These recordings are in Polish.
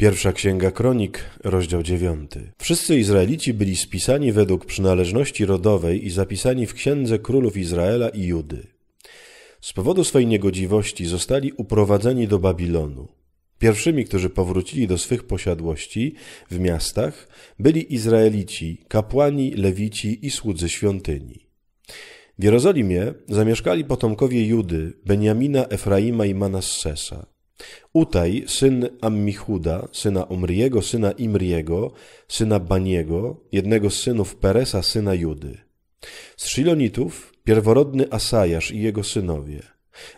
Pierwsza Księga Kronik, rozdział 9. Wszyscy Izraelici byli spisani według przynależności rodowej i zapisani w Księdze Królów Izraela i Judy. Z powodu swej niegodziwości zostali uprowadzeni do Babilonu. Pierwszymi, którzy powrócili do swych posiadłości w miastach, byli Izraelici, kapłani, lewici i słudzy świątyni. W Jerozolimie zamieszkali potomkowie Judy, Beniamina, Efraima i Manassesa. Utaj, syn Ammichuda, syna Omriego, syna Imriego, syna Baniego, jednego z synów Peresa, syna Judy. Z Szilonitów pierworodny Asajasz i jego synowie.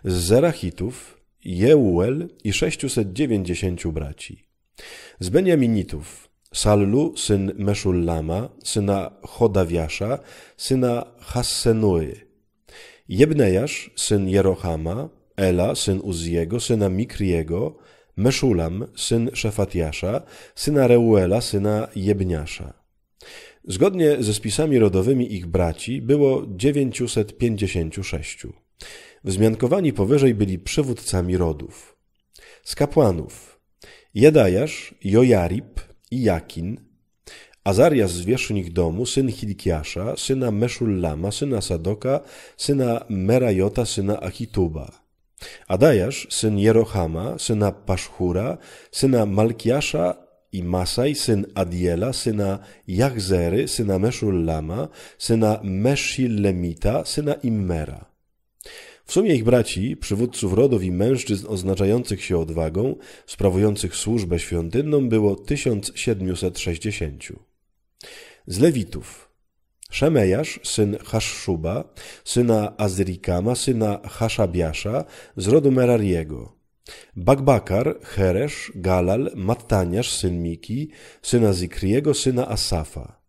Z Zerachitów Jeuel i 690 braci. Z Benjaminitów Sallu, syn Meszullama, syna Chodawiasza, syna Hassenui. Jebnejasz, syn Jerochama, Ela, syn Uziego, syna Mikriego, Meszulam, syn Szefatiasza, syna Reuela, syna Jebniasza. Zgodnie ze spisami rodowymi ich braci było 956. Wzmiankowani powyżej byli przywódcami rodów. Z kapłanów Jedajasz, Jojarib i Jakin, Azarias zwierzchnik domu, syn Hilkiasza, syna Meszullama, syna Sadoka, syna Merajota, syna Achituba. Adajasz, syn Jerohama, syna Paszchura, syna Malkiasza i Masaj, syn Adiela, syna Jachzery, syna Meszullama, syna Meshillemita, syna Immera. W sumie ich braci, przywódców rodów i mężczyzn oznaczających się odwagą, sprawujących służbę świątynną było 1760. Z Lewitów Szemejasz, syn Haszszuba, syna Azrikama, syna Haszabiasza, z rodu Merariego. Bakbakar, Heresz, Galal, Mattaniasz, syn Miki, syna Zikriego, syna Asafa.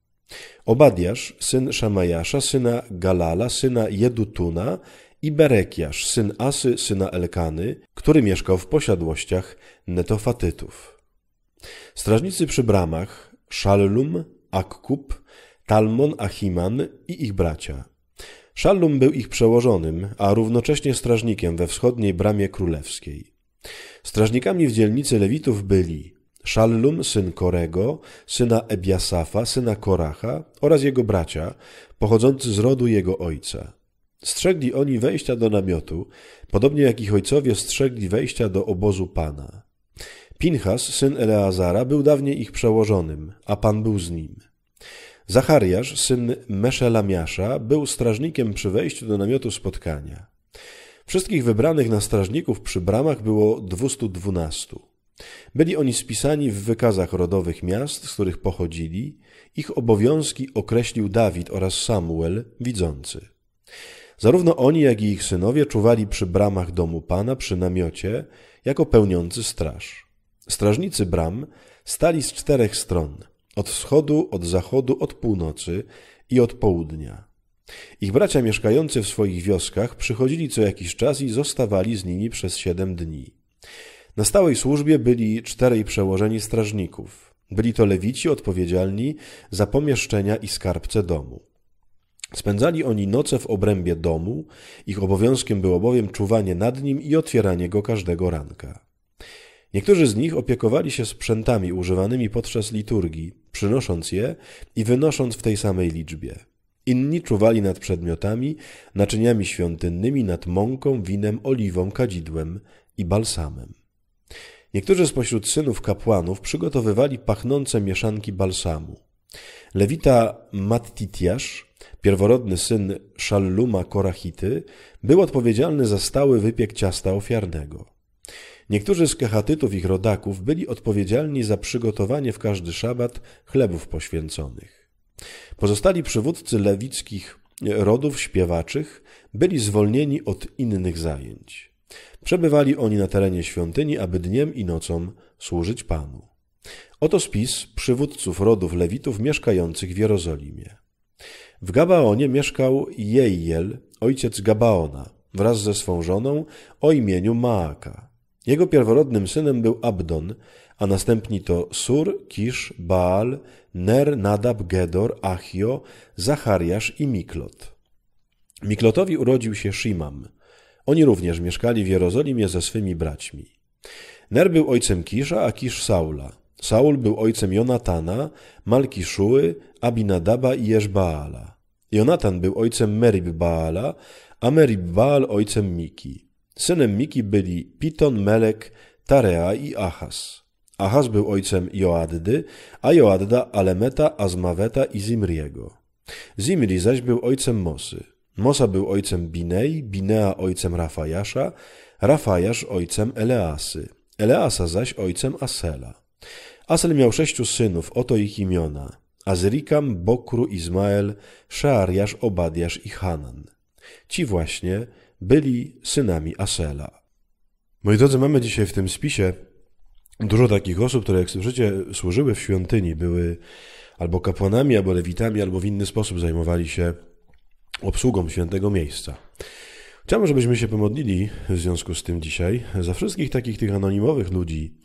Obadiasz, syn Szamajasza, syna Galala, syna Jedutuna i Berekiasz, syn Asy, syna Elkany, który mieszkał w posiadłościach netofatytów. Strażnicy przy bramach Szallum, Akkub, Talmon, Achiman i ich bracia. Szallum był ich przełożonym, a równocześnie strażnikiem we wschodniej bramie królewskiej. Strażnikami w dzielnicy Lewitów byli Szallum, syn Korego, syna Ebiasafa, syna Koracha oraz jego bracia, pochodzący z rodu jego ojca. Strzegli oni wejścia do namiotu, podobnie jak ich ojcowie strzegli wejścia do obozu Pana. Pinchas, syn Eleazara, był dawniej ich przełożonym, a Pan był z nim – Zachariasz, syn Meszelamiasza, był strażnikiem przy wejściu do namiotu spotkania. Wszystkich wybranych na strażników przy bramach było 212. Byli oni spisani w wykazach rodowych miast, z których pochodzili. Ich obowiązki określił Dawid oraz Samuel, widzący. Zarówno oni, jak i ich synowie czuwali przy bramach domu Pana, przy namiocie, jako pełniący straż. Strażnicy bram stali z czterech stron – od wschodu, od zachodu, od północy i od południa. Ich bracia mieszkający w swoich wioskach przychodzili co jakiś czas i zostawali z nimi przez siedem dni. Na stałej służbie byli czterej przełożeni strażników. Byli to lewici odpowiedzialni za pomieszczenia i skarbce domu. Spędzali oni noce w obrębie domu, ich obowiązkiem było bowiem czuwanie nad nim i otwieranie go każdego ranka. Niektórzy z nich opiekowali się sprzętami używanymi podczas liturgii, przynosząc je i wynosząc w tej samej liczbie. Inni czuwali nad przedmiotami, naczyniami świątynnymi, nad mąką, winem, oliwą, kadzidłem i balsamem. Niektórzy spośród synów kapłanów przygotowywali pachnące mieszanki balsamu. Lewita Mattitiasz, pierworodny syn Szalluma Korachity, był odpowiedzialny za stały wypiek ciasta ofiarnego. Niektórzy z kechatytów ich rodaków byli odpowiedzialni za przygotowanie w każdy szabat chlebów poświęconych. Pozostali przywódcy lewickich e, rodów śpiewaczych byli zwolnieni od innych zajęć. Przebywali oni na terenie świątyni, aby dniem i nocą służyć Panu. Oto spis przywódców rodów Lewitów mieszkających w Jerozolimie. W Gabaonie mieszkał Jeiel, ojciec Gabaona, wraz ze swą żoną o imieniu Maaka. Jego pierworodnym synem był Abdon, a następni to Sur, Kisz, Baal, Ner, Nadab, Gedor, Achio, Zachariasz i Miklot. Miklotowi urodził się Shimam. Oni również mieszkali w Jerozolimie ze swymi braćmi. Ner był ojcem Kisza, a Kisz Saula. Saul był ojcem Jonatana, Szuły, Abinadaba i Jeszbaala. Jonatan był ojcem Merib Baala, a Merib Baal ojcem Miki. Synem Miki byli Piton, Melek, Tarea i Achas. Achas był ojcem Joaddy, a Joadda Alemeta, Azmaweta i Zimriego. Zimri zaś był ojcem Mosy. Mosa był ojcem Binei, Binea ojcem Rafajasza, Rafajasz ojcem Eleasy, Eleasa zaś ojcem Asela. Asel miał sześciu synów, oto ich imiona. Azrikam, Bokru, Izmael, Szearjasz, Obadiasz i Hanan. Ci właśnie byli synami Asela. Moi drodzy, mamy dzisiaj w tym spisie dużo takich osób, które jak słyszycie służyły w świątyni, były albo kapłanami, albo lewitami, albo w inny sposób zajmowali się obsługą świętego miejsca. Chciałbym, żebyśmy się pomodlili w związku z tym dzisiaj za wszystkich takich tych anonimowych ludzi,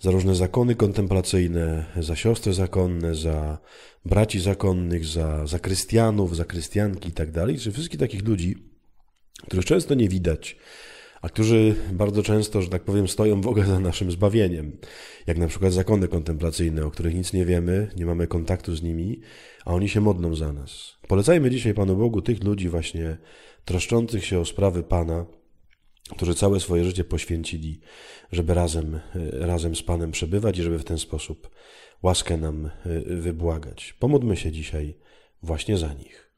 za różne zakony kontemplacyjne, za siostry zakonne, za braci zakonnych, za, za krystianów, za krystianki i tak dalej, czy wszystkich takich ludzi, których często nie widać, a którzy bardzo często, że tak powiem, stoją w ogóle za naszym zbawieniem. Jak na przykład zakony kontemplacyjne, o których nic nie wiemy, nie mamy kontaktu z nimi, a oni się modną za nas. Polecajmy dzisiaj Panu Bogu tych ludzi właśnie troszczących się o sprawy Pana, którzy całe swoje życie poświęcili, żeby razem, e, razem z Panem przebywać i żeby w ten sposób łaskę nam e, wybłagać. Pomódmy się dzisiaj właśnie za nich.